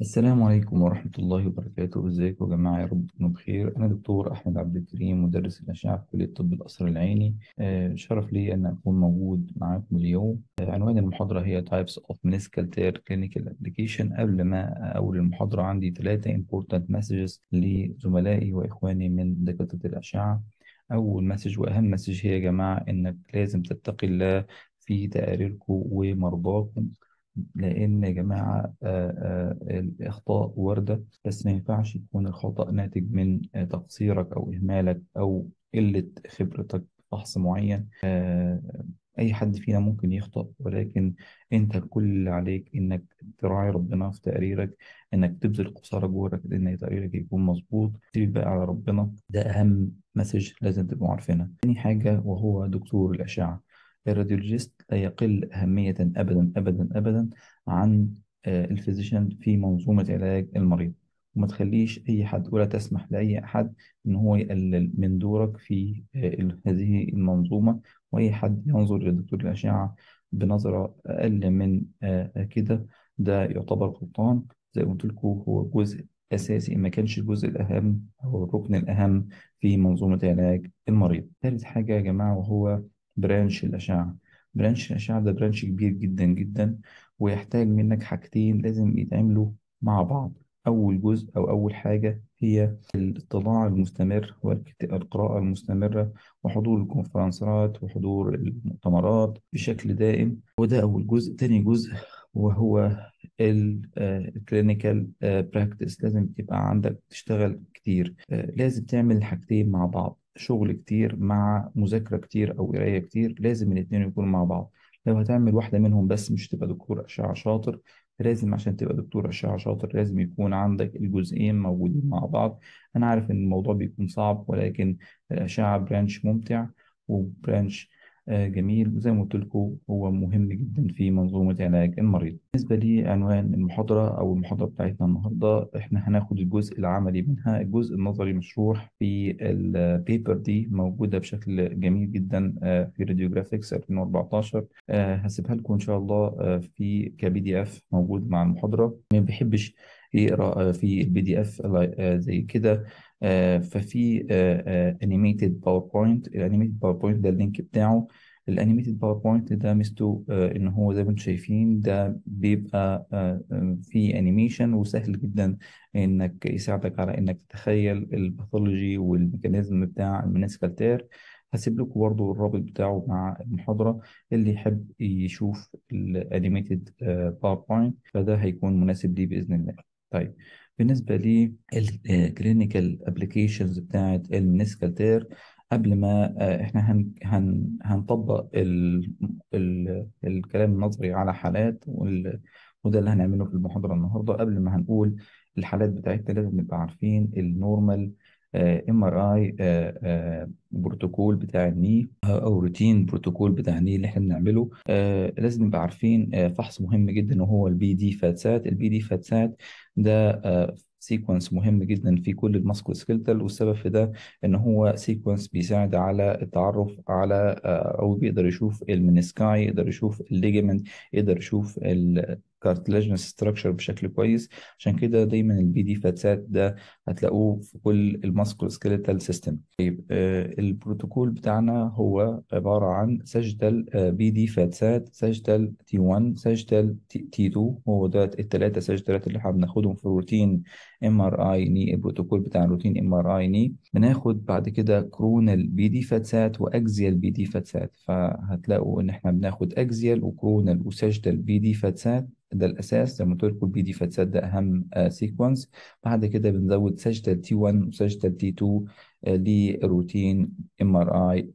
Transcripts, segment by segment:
السلام عليكم ورحمة الله وبركاته ازيكم يا جماعة يا رب تكونوا بخير أنا دكتور أحمد عبد الكريم مدرس الأشعة في كلية طب القصر العيني آه، شرف لي أن أكون موجود معاكم اليوم آه، عنوان المحاضرة هي Types of Meniscal Tear Clinical Application قبل ما أقول المحاضرة عندي ثلاثة important messages لزملائي وإخواني من دكاترة الأشعة أول مسج وأهم مسج هي يا جماعة إنك لازم تتقي الله في تقاريركم ومرضاكم لأن يا جماعة آه، آه، الأخطاء واردة بس ما ينفعش يكون الخطأ ناتج من آه، تقصيرك أو إهمالك أو قلة خبرتك فحص معين أي حد فينا ممكن يخطأ ولكن أنت كل اللي عليك إنك تراعي ربنا في تقريرك إنك تبذل قصارى جهدك إن تقريرك يكون مظبوط تسيب بقى على ربنا ده أهم مسج لازم تبقوا عارفينها. تاني حاجة وهو دكتور الأشعة الراديولوجيست لا يقل أهمية أبدا أبدا أبدا عن آه، الفيزيشن في منظومة علاج المريض وما تخليش أي حد ولا تسمح لأي أحد إن هو يقلل من دورك في آه، هذه المنظومة وأي حد ينظر إلى دكتور الأشعة بنظرة أقل من آه، كده ده يعتبر غلطان زي ما قلت لكم هو جزء أساسي ما كانش الجزء الأهم أو الركن الأهم في منظومة علاج المريض. تالت حاجة يا جماعة وهو برانش الأشعة برانش الأشعة ده برانش كبير جدا جدا ويحتاج منك حاجتين لازم يتعملوا مع بعض أول جزء أو أول حاجة هي الاطلاع المستمر والقراءة المستمرة وحضور الكونفرنسات وحضور المؤتمرات بشكل دائم وده أول جزء تاني جزء وهو الكلينيكال براكتس آه، آه، لازم تبقى عندك تشتغل كتير آه، لازم تعمل الحاجتين مع بعض شغل كتير مع مذاكرة كتير أو قراية كتير لازم الاتنين يكونوا مع بعض لو هتعمل واحدة منهم بس مش تبقى دكتور أشعة شاطر لازم عشان تبقى دكتور أشعة شاطر لازم يكون عندك الجزئين موجودين مع بعض أنا عارف إن الموضوع بيكون صعب ولكن الأشعة آه، برانش ممتع وبرانش آه، جميل وزي ما قلت لكم هو مهم جدا في منظومة علاج المريض بالنسبة لعنوان المحاضرة أو المحاضرة بتاعتنا النهاردة إحنا هناخد الجزء العملي منها الجزء النظري مشروح في البيبر دي موجودة بشكل جميل جدا آه، في راديوجرافيكس 2014 آه، هسيبها لكم إن شاء الله في كبي دي اف موجود مع المحاضرة ما بيحبش يقرأ في البي دي اف زي كده آه، ففي انيميتد باوربوينت الانيميتد باوربوينت ده اللينك بتاعه الانيميتد باوربوينت ده ميزته آه، ان هو زي ما انتم شايفين ده بيبقى آه، في انيميشن وسهل جدا انك يساعدك على انك تتخيل الباثولوجي والميكانيزم بتاع المينسكال تير هسيب لكم برضه الرابط بتاعه مع المحاضرة اللي يحب يشوف الانيميتد باوربوينت فده هيكون مناسب ليه بإذن الله طيب بالنسبه الكلينيكال ابلكيشنز آه، بتاعت المينيسكال تير قبل ما آه، احنا هن هن هنطبق الكلام النظري على حالات وده اللي هنعمله في المحاضره النهارده قبل ما هنقول الحالات بتاعتنا لازم نبقى عارفين النورمال ام ار اي بروتوكول بتاع الني آه، او روتين بروتوكول بتاع الني اللي احنا بنعمله آه، لازم نبقى عارفين آه، فحص مهم جدا وهو البي دي فاتسات البي دي فاتسات ده سيكونس مهم جدا في كل الماسكو سكيلتال والسبب في ده ان هو سيكونس بيساعد على التعرف على او بيقدر يشوف المنسكاي يقدر يشوف الليجمنت يقدر يشوف ال كارتلاجنس ستراكشر بشكل كويس عشان كده دايما البي دي فاتسات ده هتلاقوه في كل الماسكول سكيلتال سيستم طيب آه، البروتوكول بتاعنا هو عباره عن سجدل بي دي فاتسات سجدل تي 1 سجدل تي 2 هو ده الثلاثه سجدلات اللي احنا بناخدهم في روتين ام ار اي ني البروتوكول بتاع الروتين ام ار اي ني بناخد بعد كده كرونال بي دي فاتسات واكزيال بي دي فاتسات فهتلاقوا ان احنا بناخد اكزيال وكرونال وسجدل بي دي فاتسات ده الاساس لما تقول كل بي دي فاتسات ده اهم سيكونس آه، بعد كده بنزود سجده تي 1 وسجده تي 2 آه، لروتين ام ار اي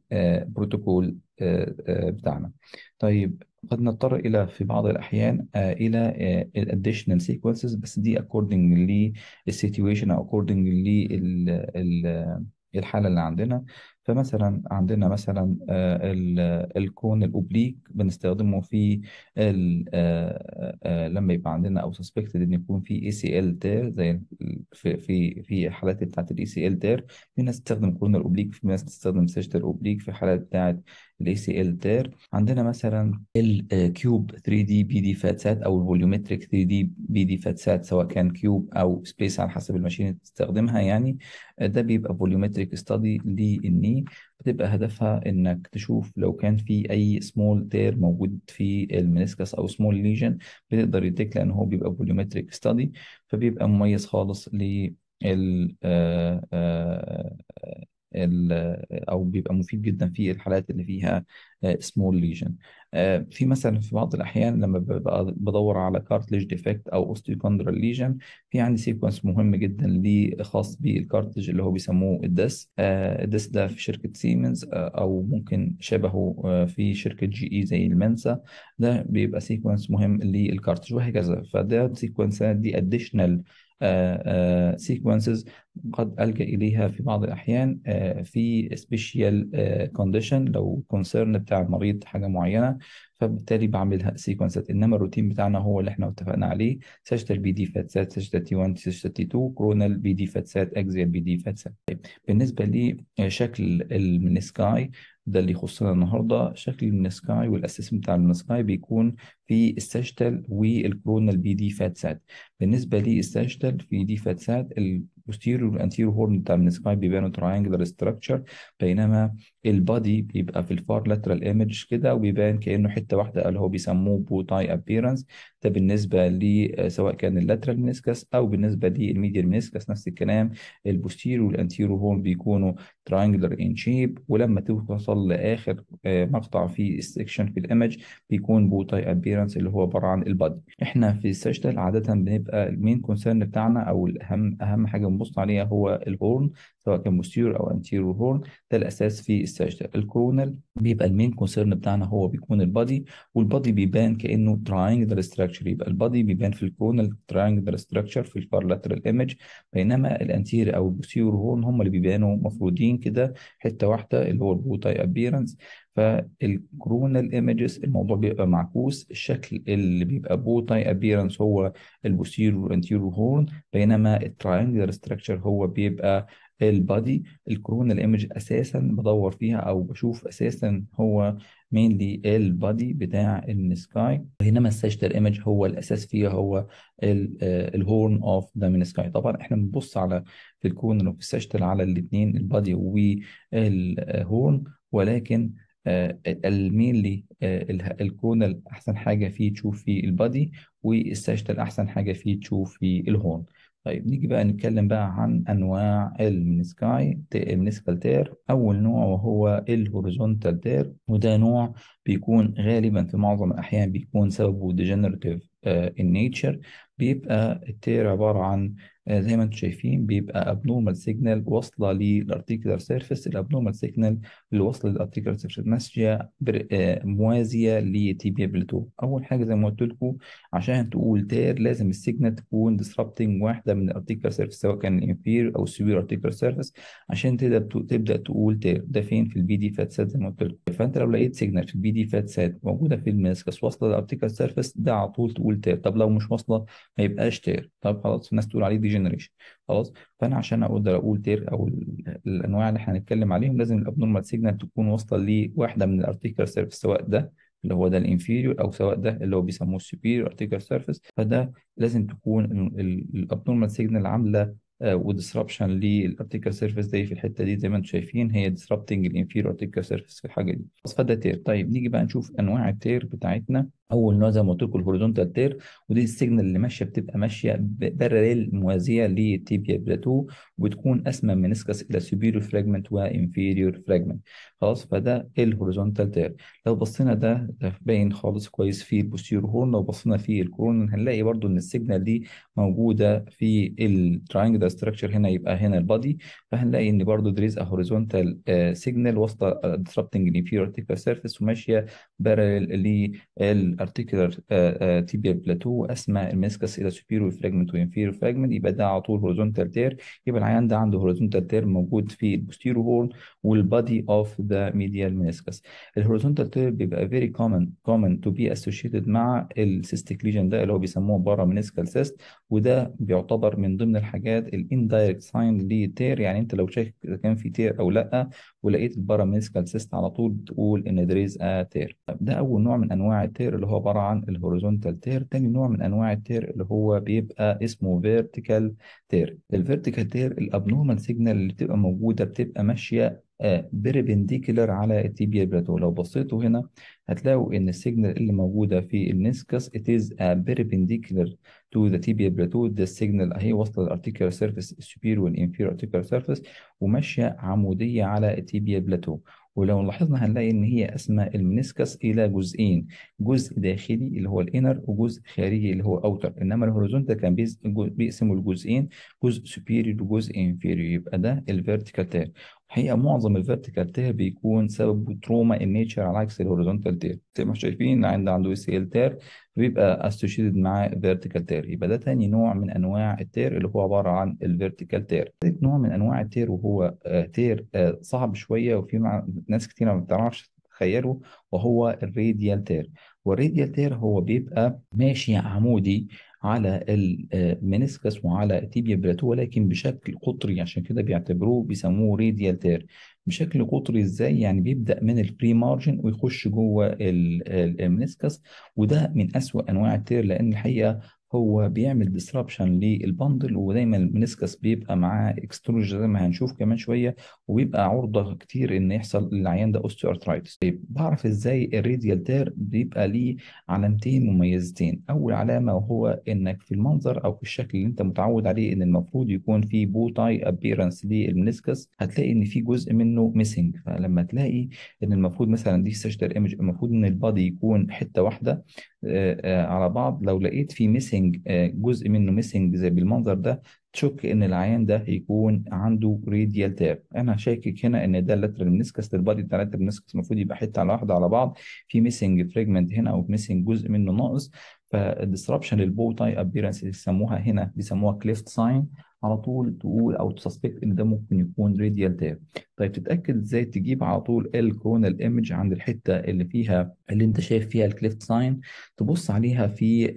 بروتوكول آه، بتاعنا طيب قد نضطر الى في بعض الاحيان الى الاديشنال سيكونسز بس دي اكوردنج للسيتويشن او اكوردنج لل إيه الحالة اللي عندنا فمثلا عندنا مثلا آه، آه، الكون الأوبليك بنستخدمه في آه، لما يبقى عندنا أو سسبكتد إن يكون في اي سي ال تير زي في في في حالات بتاعت الاي سي ال تير في ناس تستخدم كون الاوبليك في ناس تستخدم سيجتر أوبليك في حالات بتاعت الاي سي ال تير عندنا مثلا الكيوب 3 دي بي دي فاتسات او الفوليومتريك 3 دي بي دي فاتسات سواء كان كيوب او سبيس على حسب الماشين اللي بتستخدمها يعني ده بيبقى فوليومتريك ستادي للني بتبقى هدفها انك تشوف لو كان في اي سمول تير موجود في المنسكس او سمول ليجن بتقدر يديك لان هو بيبقى فوليومتريك ستادي فبيبقى مميز خالص لل آه، آه، او بيبقى مفيد جدا في الحالات اللي فيها سمول آه، ليجن آه، في مثلا في بعض الاحيان لما بدور على كارتليج ديفكت او اوستيوكوندرال ليجن في عندي سيكونس مهم جدا لي خاص بالكارتليج اللي هو بيسموه الدس آه، الدس ده في شركه سيمنز او ممكن شبهه في شركه جي اي e زي المنسا ده بيبقى سيكونس مهم للكارتليج وهكذا فده سيكونسات دي اديشنال سيكونسز uh, uh, قد ألجأ إليها في بعض الأحيان آه، في سبيشيال آه، كونديشن لو كونسيرن بتاع المريض حاجة معينة فبالتالي بعملها سيكونسات انما الروتين بتاعنا هو اللي احنا اتفقنا عليه سجدة بي دي فاتسات سجدة تي 1 سجدة تي 2 كرونال بي دي فاتسات اكزيال بي دي فاتسات بالنسبه لشكل آه، المنسكاي ده اللي يخصنا النهارده شكل المنسكاي والاساس بتاع المنسكاي بيكون في السجدل والكرونال بي دي فات سات بالنسبه للسجدل في دي فات سات البوستيريور والانتيريور هورن بتاع السكاي بيبانوا triangular structure بينما البادي بيبقى في الفار لاترال ايمج كده وبيبان كانه حته واحده اللي هو بيسموه بوتاي ابيرنس ده بالنسبه لي آه، سواء كان اللاترال منسكس او بالنسبه للميديال منسكس نفس الكلام البوستيريور والانتيريور هورن بيكونوا تراينجلر ان شيب ولما توصل لاخر آه، مقطع في السكشن في الايمج بيكون بوتاي ابيرنس اللي هو عباره عن البادي احنا في السجده عاده بنبقى المين كونسيرن بتاعنا او الاهم اهم حاجه بنبص عليها هو الهورن سواء كان بوستير او انتيرو هورن ده الاساس في السجده الكورونال بيبقى المين كونسيرن بتاعنا هو بيكون البادي والبادي بيبان كانه تراينجلر ستراكشر يبقى البادي بيبان في الكورونال تراينجلر ستراكشر في الفار لاترال ايمج بينما الانتير او البوستير هورن هم اللي بيبانوا مفرودين كده حته واحده اللي هو البوتاي ابييرنس فالكرونال ايمجز الموضوع بيبقى معكوس الشكل اللي بيبقى بوتاي ابيرنس هو البوستيريور والانتيريور هورن بينما التراينجلر ستراكشر هو بيبقى البادي الكرونال ايمج اساسا بدور فيها او بشوف اساسا هو مينلي البادي بتاع المنسكاي بينما الساجيتال ايمج هو الاساس فيها هو الهورن اوف ذا منسكاي طبعا احنا بنبص على في الكرونال وفي الساجيتال على الاثنين البادي والهورن آه، ولكن آه، المينلي آه، الكونال احسن حاجه فيه تشوف فيه البادي والساجيتال احسن حاجه فيه تشوف فيه الهون طيب نيجي بقى نتكلم بقى عن انواع المنسكاي المنسكال تير اول نوع وهو الهوريزونتال تير وده نوع بيكون غالبا في معظم الاحيان بيكون سببه ديجنراتيف ان نيتشر بيبقى التير عبارة عن آه، زي ما انتم شايفين بيبقى abnormal سيجنال واصلة للارتيكولار سيرفيس الابنورمال سيجنال اللي واصلة للarticular سيرفيس ماشية آه، موازية لتيبيا بلتو أول حاجة زي ما قلت لكم عشان تقول تير لازم السيجنال تكون disrupting واحدة من الarticular سيرفيس سواء كان الانفير أو السوبير articular سيرفيس عشان تقدر تبدأ تقول تير ده فين في البي دي فات سات زي ما قلت لكم فأنت لو لقيت سيجنال في البي دي فات سات موجودة في الميسكس واصلة للarticular سيرفيس ده على طول تقول تير طب لو مش واصلة ما يبقاش تير طب خلاص الناس تقول عليه ديجنريشن خلاص فانا عشان اقدر اقول تير او الانواع اللي احنا هنتكلم عليهم لازم الابنورمال سيجنال تكون واصله لواحده من الارتيكال سيرفيس سواء ده اللي هو ده الانفيريور او سواء ده اللي هو بيسموه السوبيريور ارتيكال سيرفيس فده لازم تكون الابنورمال سيجنال عامله وديسربشن للارتيكل سيرفيس دي في الحته دي زي ما انتم شايفين هي ديسربتنج الانفيريور ارتيكل سيرفيس في الحاجه دي فده تير طيب نيجي بقى نشوف انواع التير بتاعتنا اول نوع زي ما قلت لكم الهوريزونتال تير ودي السيجنال اللي ماشيه بتبقى ماشيه باراليل موازيه لتيبيا بلاتو وبتكون اسمى من منسكس الى سوبيريور فراجمنت وانفيريور فراجمنت خلاص فده الهوريزونتال تير لو بصينا ده, ده باين خالص كويس في البوستير هورن لو بصينا في الكورون هنلاقي برده ان السيجنال دي موجوده في التراينجل ستراكشر هنا يبقى هنا البادي فهنلاقي ان برده دريز هوريزونتال سيجنال واسطه ديسربتنج الانفيريور سيرفيس وماشيه باراليل الارتيكولار تيبيا بلاتو واسمى الميسكس الى سوبيريور فراجمنت وانفيرو فراجمنت يبقى ده على طول هوريزونتال تير يبقى العيان ده عنده هوريزونتال تير موجود في البوستيرو هورن والبادي اوف ذا ميديال ميسكس الهوريزونتال تير بيبقى فيري كومن كومن تو بي اسوشيتد مع السيستيك ليجن ده اللي هو بيسموه بارا مينيسكال سيست وده بيعتبر من ضمن الحاجات الاندايركت ساين لتير يعني انت لو شايف اذا كان في تير او لا ولقيت البارا منسكال سيست على طول تقول ان دريز ا تير ده اول نوع من انواع التير اللي اللي هو عبارة عن الهوريزونتال تير تاني نوع من أنواع التير اللي هو بيبقى اسمه فيرتيكال تير الفيرتيكال تير الأبنورمال سيجنال اللي بتبقى موجودة بتبقى ماشية بربنديكولار آه، على التيبيا بلاتو لو بصيتوا هنا هتلاقوا ان السيجنال اللي موجوده في النسكس ات از perpendicular تو ذا تيبيا بلاتو ده السيجنال اهي واصله للارتيكولار سيرفيس superior والانفيريور articular surface وماشيه عموديه على التيبيا بلاتو ولو لاحظنا هنلاقي إن هي أسمى المنسكس إلى جزئين جزء داخلي اللي هو الإنر وجزء خارجي اللي هو أوتر إنما الهوريزونتال كان بيقسموا الجزئين جزء سوبيريور وجزء انفيريور يبقى ده الفيرتيكال تير حقيقة معظم الفيرتيكال تير بيكون سببه تروما نيتشر على عكس الهوريزونتال تير زي ما شايفين عند عنده سي ال تير بيبقى اسوشيتد مع فيرتيكال تير يبقى ده تاني نوع من انواع التير اللي هو عبارة عن الفيرتيكال تير تالت نوع من انواع التير وهو آه، تير آه، صعب شوية وفي مع ناس كتير ما بتعرفش تتخيله وهو الراديال تير والراديال تير هو بيبقى ماشي عمودي على المينيسكس آه، وعلى التيبيا بلاتو ولكن بشكل قطري عشان كده بيعتبروه بيسموه راديال تير بشكل قطري ازاي يعني بيبدا من البري مارجن ويخش جوه المينيسكس وده من اسوأ انواع التير لان الحقيقه هو بيعمل ديسربشن للبندل ودايما المنسكس بيبقى معاه اكستروجن زي ما هنشوف كمان شويه وبيبقى عرضه كتير ان يحصل للعيان ده ارترايتس طيب بعرف ازاي الراديال تير بيبقى ليه علامتين مميزتين اول علامه وهو انك في المنظر او في الشكل اللي انت متعود عليه ان المفروض يكون في بوتاي ابيرنس للمنسكس هتلاقي ان في جزء منه ميسنج فلما تلاقي ان المفروض مثلا دي سيجنال ايمج المفروض ان البادي يكون حته واحده آه، آه، على بعض لو لقيت في ميسنج ميسنج آه، جزء منه ميسنج زي بالمنظر ده تشك ان العيان ده هيكون عنده راديال تاب انا شاكك هنا ان ده اللاترال منسكس البادي بتاع اللاترال منسكس المفروض يبقى حته على واحده على بعض في ميسنج فريجمنت هنا او ميسنج جزء منه ناقص فالديسربشن للبو تاي ابيرنس اللي بيسموها هنا بيسموها كليفت ساين على طول تقول او تسسبكت ان ده ممكن يكون راديال تاب طيب تتاكد ازاي تجيب على طول الكورونال ايمج عند الحته اللي فيها اللي انت شايف فيها الكليفت ساين تبص عليها في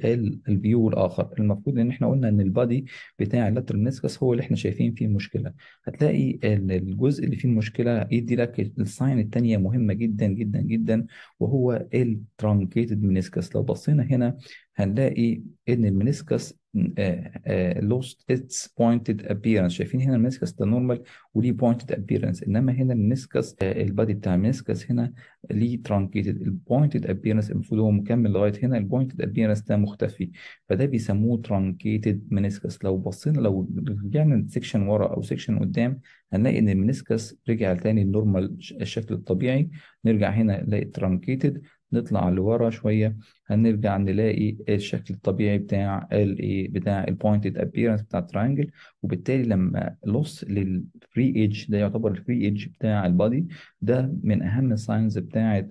الفيو الاخر المفروض ان احنا قلنا ان البادي بتاع اللاترال نسكس هو اللي احنا شايفين فيه مشكله هتلاقي الجزء اللي فيه المشكله يدي لك الساين الثانيه مهمه جدا جدا جدا وهو الترانكيتد منسكس لو بصينا هنا هنلاقي ان المنسكس آه، آه، lost its pointed appearance شايفين هنا المنسكس ده نورمال وليه pointed appearance انما هنا المنسكس البادي آه، بتاع المنسكس هنا ليه truncated البوينتد appearance المفروض هو مكمل لغايه هنا البوينتد appearance ده مختفي فده بيسموه truncated meniscus لو بصينا لو رجعنا سيكشن ورا او سيكشن قدام هنلاقي ان المنسكس رجع تاني النورمال الشكل الطبيعي نرجع هنا نلاقي truncated نطلع لورا شوية هنرجع نلاقي الشكل الطبيعي بتاع الايه بتاع البوينتد appearance بتاع الترينجل وبالتالي لما لص للفري ايدج ده يعتبر الفري ايدج بتاع البادي ده من اهم الساينز بتاعه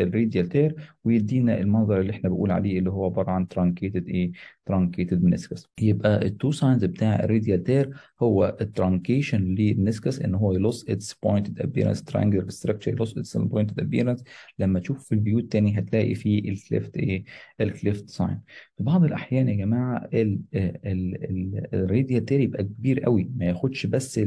الريديال تير ويدينا المنظر اللي احنا بنقول عليه اللي هو عباره عن ترانكيتد ايه ترانكيتد منسكس يبقى التو ساينز بتاع الريديال تير هو الترانكيشن للنسكس ان هو يلص اتس بوينتد ابييرنس ترانجلر ستراكشر يلص اتس بوينتد ابييرنس لما تشوف في البيوت تاني هتلاقي فيه الكليفت ايه الكليفت ساين في بعض الاحيان يا جماعه ال آه، ال الراديال تير يبقى كبير قوي ما ياخدش بس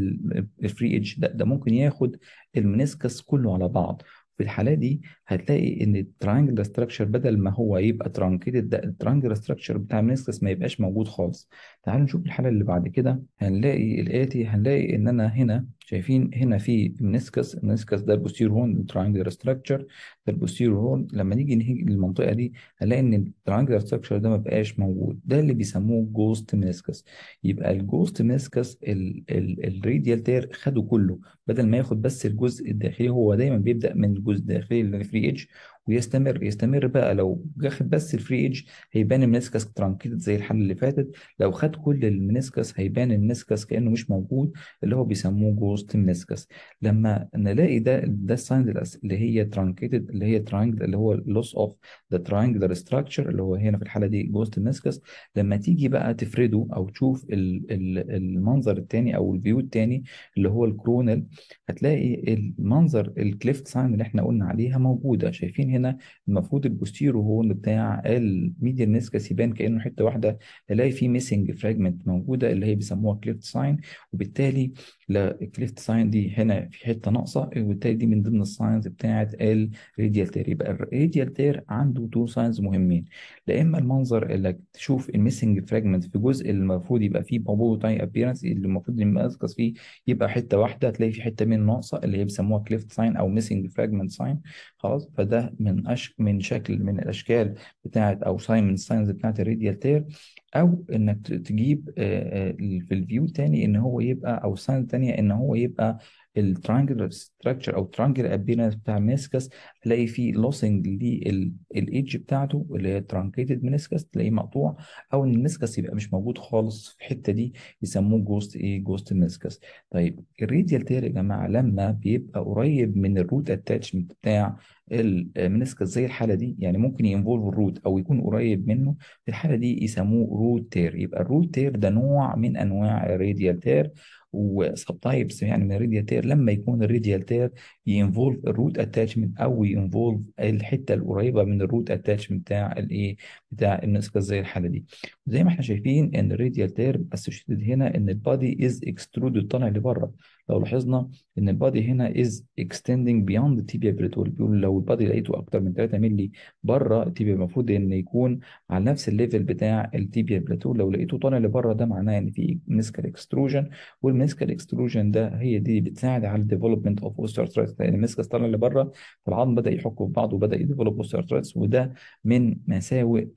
الفري ايدج لا ده ممكن ياخد المنسكس كله على بعض في الحالة دي هتلاقي ان الترانجل ستراكشر بدل ما هو يبقى ترانكيتد ده الترانجل ستراكشر بتاع المنسكس ما يبقاش موجود خالص تعالوا نشوف الحالة اللي بعد كده هنلاقي الآتي هنلاقي ان انا هنا شايفين هنا في منسكس المنسكس ده البوستير هون الترانجلر ستراكشر ده البوستير هون لما نيجي نيجي للمنطقه دي هنلاقي ان الترانجلر ستراكشر ده ما بقاش موجود ده اللي بيسموه جوست منسكس يبقى الجوست منسكس الراديال تير خده كله بدل ما ياخد بس الجزء الداخلي هو دايما بيبدا من الجزء الداخلي اللي فري اتش ويستمر يستمر بقى لو واخد بس الفري ايدج هيبان المنسكس ترانكيتد زي الحاله اللي فاتت لو خد كل المنسكس هيبان المنسكس كانه مش موجود اللي هو بيسموه جوست منسكس لما نلاقي ده ده الساين اللي هي ترانكيتد اللي هي ترانجل اللي هو لوس اوف ذا ترانجلر ستراكشر اللي هو هنا في الحاله دي جوست منسكس لما تيجي بقى تفرده او تشوف المنظر الثاني او الفيو الثاني اللي هو الكرونال هتلاقي المنظر الكليفت ساين اللي احنا قلنا عليها موجوده شايفين هنا المفروض البوستيرو هون بتاع الميديال نيس سيبان كانه حته واحده الاقي فيه ميسنج فراجمنت موجوده اللي هي بيسموها كليفت ساين وبالتالي الكليفت ساين دي هنا في حته ناقصه وبالتالي دي من ضمن الساينز بتاعه الراديال تير يبقى الراديال تير عنده تو ساينز مهمين لا اما المنظر انك تشوف الميسنج فراجمنت في جزء اللي المفروض يبقى فيه بابوتاي ابيرنس اللي المفروض المقصقص فيه يبقى حته واحده هتلاقي في حته منه ناقصه اللي هي بيسموها كليفت ساين او ميسنج فراجمنت ساين خلاص فده من أش... من شكل من الاشكال بتاعه او ساين من الساينز بتاعه الريديال تير او انك تجيب في الفيو تاني ان هو يبقى او ساين الثانيه ان هو يبقى الترانجلر ستراكشر او الترانجلر ابيرنس بتاع المنسكس تلاقي فيه لوسنج للايدج بتاعته اللي هي ترانكيتد منسكس تلاقيه مقطوع او ان المنسكس يبقى مش موجود خالص في الحته دي يسموه جوست ايه جوست منسكس طيب الريديال تير يا جماعه لما بيبقى قريب من الروت اتاتشمنت بتاع المنسكس زي الحاله دي يعني ممكن ينفولف الروت او يكون قريب منه في الحاله دي يسموه روت تير يبقى الروت تير ده نوع من انواع الريديال تير وسب تايبس يعني من الريديال تير لما يكون الريديال تير ينفولف الروت اتاتشمنت او ينفولف الحته القريبه من الروت اتاتشمنت بتاع الايه بتاع النسكة زي الحاله دي زي ما احنا شايفين ان الريديال تير اسوشيتد هنا ان البادي از اكسترودد طالع لبره لو لاحظنا ان البادي هنا از اكستندنج بيوند التيبيا بريتول بيقول لو البادي لقيته اكتر من 3 مللي بره التيبيا المفروض ان يكون على نفس الليفل بتاع التيبيا بريتول لو لقيته طالع لبره ده معناه ان في نسكة اكستروجن وال الميسكال اكستروجن ده هي دي بتساعد على الديفلوبمنت اوف اوستيوارثرايتس لان الميسكس طلع لبره فالعظم بدا يحك في بعضه وبدا يديفلوب اوستيوارثرايتس وده من مساوئ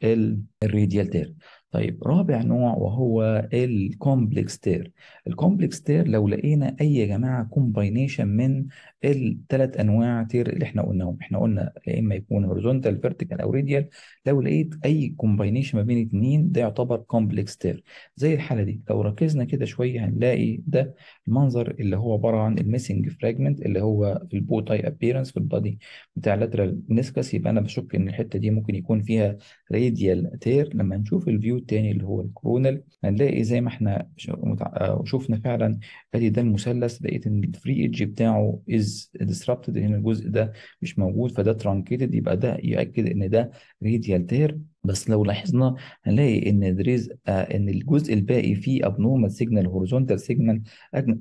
الريديال تير طيب رابع نوع وهو الكومبلكس تير الكومبلكس تير لو لقينا اي يا جماعه كومباينيشن من الثلاث انواع تير اللي احنا قلناهم احنا قلنا يا اما يكون هوريزونتال فيرتيكال او راديال لو لقيت اي كومباينيشن ما بين اتنين ده يعتبر كومبلكس تير زي الحاله دي لو ركزنا كده شويه هنلاقي ده المنظر اللي هو عباره عن الميسنج فراجمنت اللي هو البوتاي ابييرنس في البادي بتاع لاترال نسكس يبقى انا بشك ان الحته دي ممكن يكون فيها راديال تير لما نشوف الفيو الثاني اللي هو الكورونال هنلاقي زي ما احنا آه، شفنا فعلا ادي ده المثلث لقيت ان الفري ايدج بتاعه از ديسربتد هنا الجزء ده مش موجود فده ترانكيتد يبقى ده يؤكد ان ده ريديال تير بس لو لاحظنا هنلاقي ان دريز آه، ان الجزء الباقي فيه ابنورمال سيجنال هوريزونتال سيجنال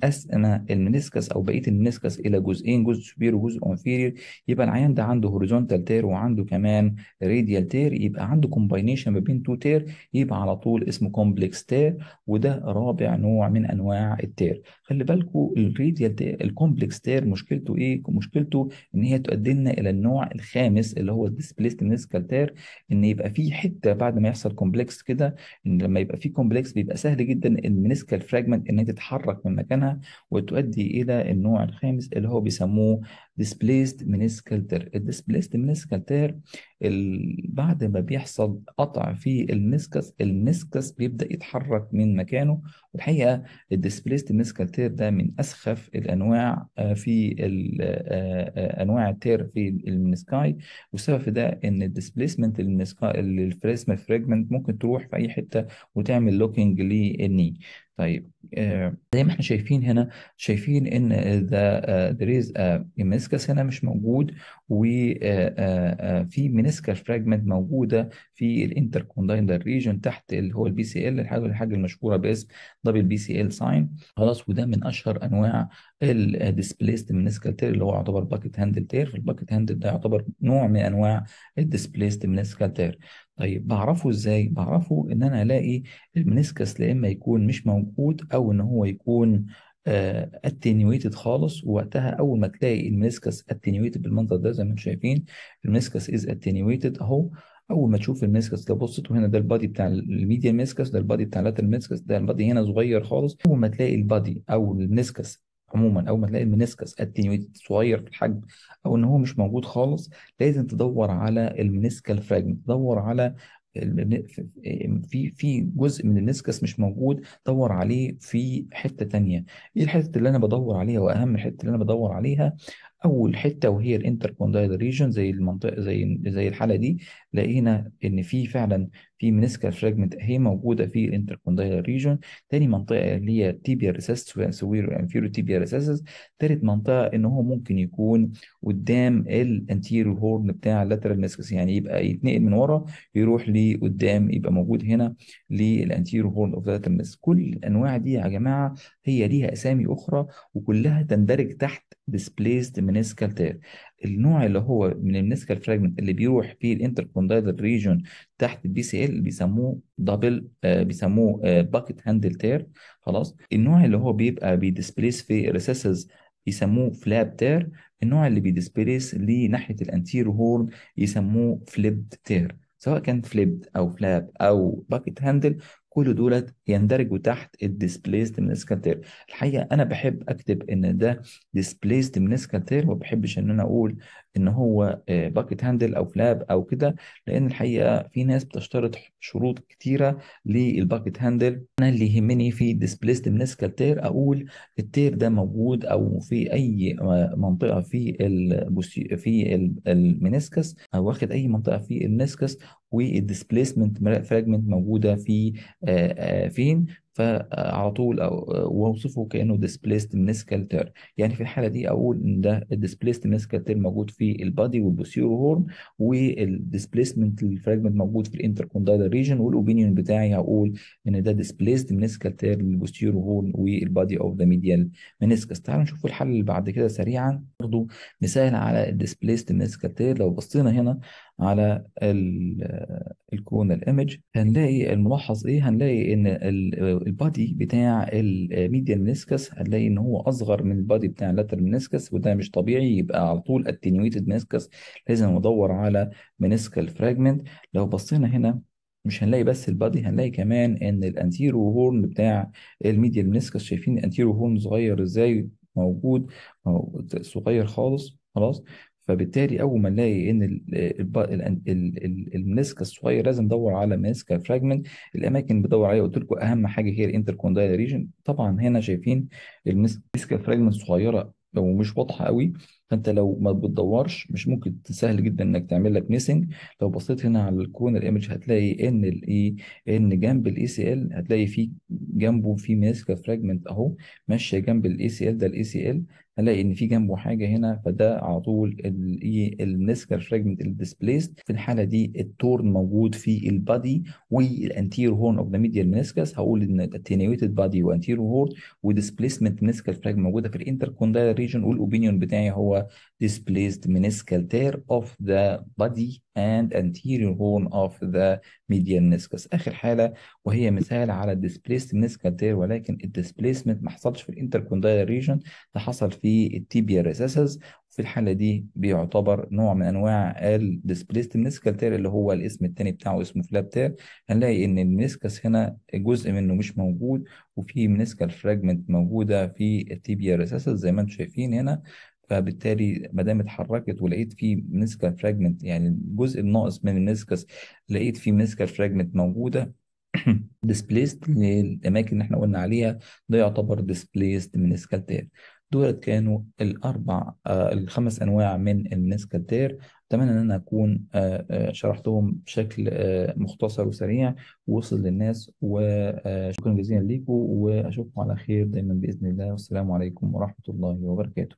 اثنى المنسكس او بقيه المنسكس الى جزئين جزء سوبير وجزء انفيرير يبقى العيان ده عنده هوريزونتال تير وعنده كمان راديال تير يبقى عنده كومباينيشن ما بين تو تير يبقى على طول اسمه كومبلكس تير وده رابع نوع من انواع التير خلي بالكوا الراديال تير الكومبلكس تير مشكلته ايه مشكلته ان هي تؤدي لنا الى النوع الخامس اللي هو الديسبليست منسكال تير ان يبقى فيه حته بعد ما يحصل كومبلكس كده ان لما يبقى في كومبلكس بيبقى سهل جدا المنسكا فراجمنت ان هي تتحرك من مكانها وتؤدي الى النوع الخامس اللي هو بيسموه displaced meniscal tear displaced meniscal tear بعد ما بيحصل قطع في المسكس المسكس بيبدا يتحرك من مكانه والحقيقه displaced meniscal tear ده من اسخف الانواع آه، في آه، آه، انواع التير في المنسكاي والسبب في ده ان displacement اللي الفريزما فريجمنت ممكن تروح في اي حته وتعمل لوكينج للني طيب آه، زي ما احنا شايفين هنا شايفين ان ذا ذير از منسكس هنا مش موجود وفي آه، آه، meniscal فراجمنت موجوده في الانتركوندايلر ريجن تحت اللي هو البي سي ال الحاجه المشهوره باسم دبل بي سي ال ساين خلاص وده من اشهر انواع الديسبليست منسكال تير اللي هو يعتبر باكيت هاندل تير فالباكيت هاندل ده يعتبر نوع من انواع الديسبليست منسكال تير طيب بعرفه ازاي بعرفه ان انا الاقي المنسكس يا اما يكون مش موجود او ان هو يكون اتنيويتد آه، خالص ووقتها اول ما تلاقي المنسكس اتنيويتد بالمنظر ده زي ما انتم شايفين المنسكس از اتنيويتد اهو اول ما تشوف المنسكس لو بصيتوا وهنا ده البادي بتاع الميديا مسكس ده البادي بتاع اللاتر مسكس ده البادي هنا صغير خالص اول ما تلاقي البادي او المنسكس عموما اول ما تلاقي المنسكس اتنيويتد صغير في الحجم او ان هو مش موجود خالص لازم تدور على المنسكال فراجمنت تدور على في في جزء من المنسكس مش موجود دور عليه في حته تانية ايه الحته اللي انا بدور عليها واهم حته اللي انا بدور عليها اول حته وهي الانتركوندايل ريجن زي المنطقه زي زي الحاله دي لقينا ان في فعلا في منسكال فراجمنت اهي موجوده في الانتركوندايل ريجن تاني منطقه اللي هي تيبيا ريسس سوير انفيرو يعني تيبيا ريسس تالت منطقه ان هو ممكن يكون قدام الانتيرو هورن بتاع اللاترال ميسكس يعني يبقى يتنقل من ورا يروح لقدام يبقى موجود هنا للانتيرو هورن اوف لاترال ميسكس كل الانواع دي يا جماعه هي ليها اسامي اخرى وكلها تندرج تحت displaced من المينيسكال تير النوع اللي هو من المنسكال فراجمنت اللي بيروح فيه الانتركوندايلر ريجون تحت البي سي ال بيسموه دبل آه بيسموه آه باكت هاندل تير خلاص النوع اللي هو بيبقى بيدسبليس في ريسيسز يسموه فلاب تير النوع اللي بيدسبليس لناحيه الانتيرو هورن يسموه فليبد تير سواء كان فليبد او فلاب او باكت هاندل كل دولت يندرجوا تحت الديسبليسد منسكال تيرم الحقيقه انا بحب اكتب ان ده ديسبليسد منسكال تيرم وما بحبش ان انا اقول ان هو باكت آه، هاندل او فلاب او كده لان الحقيقه في ناس بتشترط شروط كتيره للباكت هاندل انا اللي يهمني في ديسبليست منسكال تير اقول التير ده موجود او في اي آه، منطقه في البوسي في المنسكس او واخد اي منطقه في المنسكس والديسبليسمنت فراجمنت موجوده في آه، فين فعلى طول اوصفه كانه displaced منسكال تير يعني في الحاله دي اقول ان ده displaced منسكال تير موجود في البادي والبوسيور هورن والديسبليسمنت الفراجمنت موجود في الانتركوندايلر ريجن والاوبينيون بتاعي هقول ان ده displaced منسكال تير للبوسيور هورن والبادي اوف ذا ميديال منسكس تعالوا نشوف الحل اللي بعد كده سريعا برضه مثال على displaced منسكال تير لو بصينا هنا على الكون الايمج هنلاقي الملاحظ ايه هنلاقي ان البادي بتاع الميديا منسكس هنلاقي ان هو اصغر من البادي بتاع اللاتر منسكس وده مش طبيعي يبقى على طول اتنيويتد منسكس لازم ادور على منسكال فراجمنت لو بصينا هنا مش هنلاقي بس البادي هنلاقي كمان ان الانتيرو هورن بتاع الميديا منسكس شايفين الانتيرو هورن صغير ازاي موجود صغير خالص خلاص فبالتالي اول ما نلاقي ان المنسك الصغير لازم ندور على منسك فراجمنت الاماكن بدور عليها قلت لكم اهم حاجه هي الانتركوندايل ريجن طبعا هنا شايفين المنسك فراجمنت صغيره ومش واضحه قوي فانت لو ما بتدورش مش ممكن سهل جدا انك تعمل لك ميسنج لو بصيت هنا على الكون الايمج هتلاقي ان الايه ان جنب الاي سي ال هتلاقي في جنبه في ماسك فراجمنت اهو ماشيه جنب الاي سي ال ده الاي سي ال هنلاقي ان في جنبه حاجه هنا فده على طول الايه النسكر فراجمنت الديسبليست في الحاله دي التورن موجود في البادي والانتير هورن اوف ذا ميديال منسكس هقول ان اتنيويتد بادي وانتير هورن وديسبليسمنت نسكال فراجمنت موجوده في الانتر الانتركوندايل ريجن والاوبينيون بتاعي هو displaced meniscal tear of the body and anterior horn of the ميديال meniscus اخر حاله وهي مثال على displaced meniscal tear ولكن الديسبليسمنت ما حصلش في الانتركوندايل ريجن ده حصل في في التيبيا ريسيسز في الحاله دي بيعتبر نوع من انواع الديسبليست منسكال تير اللي هو الاسم الثاني بتاعه اسمه فلاب تير هنلاقي ان المنسكس هنا جزء منه مش موجود وفي منسكال فراجمنت موجوده في التيبيا ريسيسز زي ما انتم شايفين هنا فبالتالي ما دام اتحركت ولقيت في منسكال فراجمنت يعني الجزء الناقص من المنسكس لقيت في منسكال فراجمنت موجوده ديسبليست للاماكن اللي احنا قلنا عليها ده يعتبر ديسبليست من سكالتير دول كانوا الأربع آه، الخمس أنواع من النسكاتير أتمنى إن أنا أكون آه، آه، شرحتهم بشكل مختصر وسريع ووصل للناس وشكرا جزيلا ليكم وأشوفكم على خير دايما بإذن الله والسلام عليكم ورحمة الله وبركاته